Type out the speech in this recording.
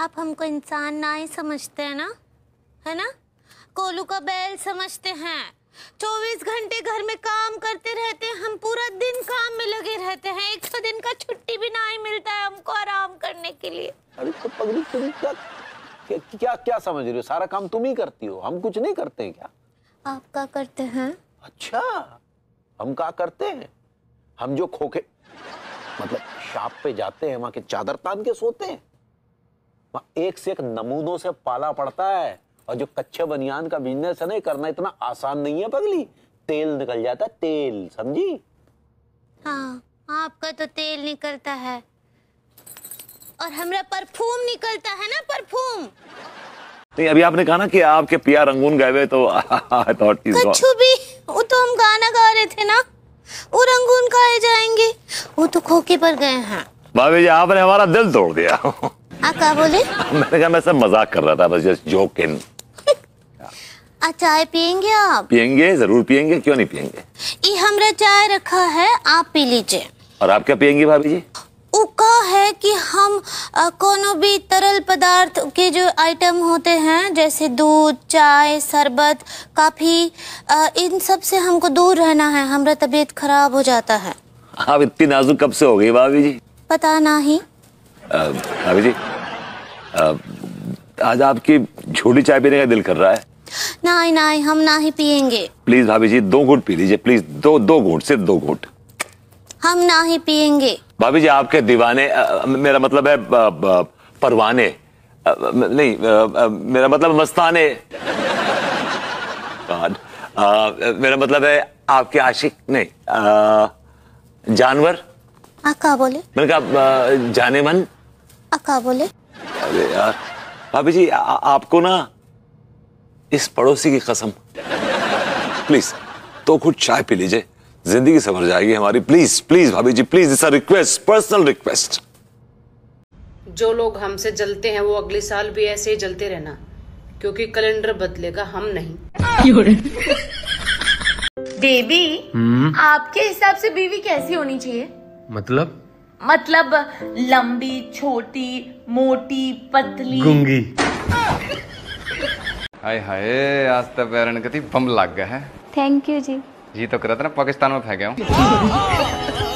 आप हमको इंसान ना ही समझते हैं ना है ना कोलू का बैल समझते हैं चौबीस घंटे घर में काम करते रहते हैं हम पूरा दिन काम में लगे रहते हैं एक सौ दिन का छुट्टी भी ना ही मिलता है हमको आराम करने के लिए अरे तो पगली तुम क्या क्या, क्या समझ रही हो सारा काम तुम ही करती हो हम कुछ नहीं करते हैं क्या आप क्या करते हैं अच्छा हम क्या करते हैं हम जो खोखे मतलब शाप पे जाते हैं वहां के चादर तान के सोते हैं एक से एक नमूनों से पाला पड़ता है और जो कच्चे बनियान का बिजनेस है ना करना इतना आसान नहीं है पगली तेल निकल जाता है तेल समझी हाँ आपका तो तेल निकलता है और हमारा परफ्यूम निकलता है ना परफ्यूम नहीं अभी आपने कहा ना कि आपके पिया रंगून गए तो कछु भी वो तो हम गाना गा रहे थे ना वो रंगून गाए जाएंगे वो तो खोके पर गए हैं भाभी जी आपने हमारा दिल तोड़ दिया क्या बोले मैंने कहा मैं सब मजाक कर रहा था बस जस्ट अच्छा, जोकिंग चाय पियेंगे आप पियेंगे जरूर पियेंगे क्यों नहीं पियेंगे ये हमरा चाय रखा है आप पी लीजिए और आप क्या पियेंगे भाभी जी उका है कि हम कोनो भी तरल पदार्थ के जो आइटम होते हैं जैसे दूध चाय शरबत काफ़ी इन सब से हमको दूर रहना है हमारा तबीयत खराब हो जाता है आप इतनी नाजुक कब से हो गई भाभी जी पता नहीं भाभी जी आज आपकी छोटी चाय पीने का दिल कर रहा है नहीं नहीं हम ना ही पियेंगे प्लीज भाभी जी दो घूट पी लीजिए प्लीज दो दो घूट सिर्फ दो घूट हम ना ही पियेंगे भाभी जी आपके दीवाने मेरा मतलब है परवाने नहीं मेरा मतलब मस्ताने मेरा मतलब है आपके आशिक नहीं जानवर आका बोले मैंने कहा जाने मन आका बोले अरे यार भाभी जी आ, आपको ना इस पड़ोसी की कसम प्लीज तो खुद चाय पी लीजिए जिंदगी संभर जाएगी हमारी प्लीज प्लीज भाभी जी प्लीज इस रिक्वेस्ट पर्सनल रिक्वेस्ट जो लोग हमसे जलते हैं वो अगले साल भी ऐसे ही जलते रहना क्योंकि कैलेंडर बदलेगा हम नहीं बेबी हम्म। आपके हिसाब से बीवी कैसी होनी चाहिए मतलब मतलब लंबी छोटी मोटी पतली गुंगी हाय हाय आज तो बैरन कति बम लग गया है थैंक यू जी जी तो करत ना पाकिस्तान में गया हूँ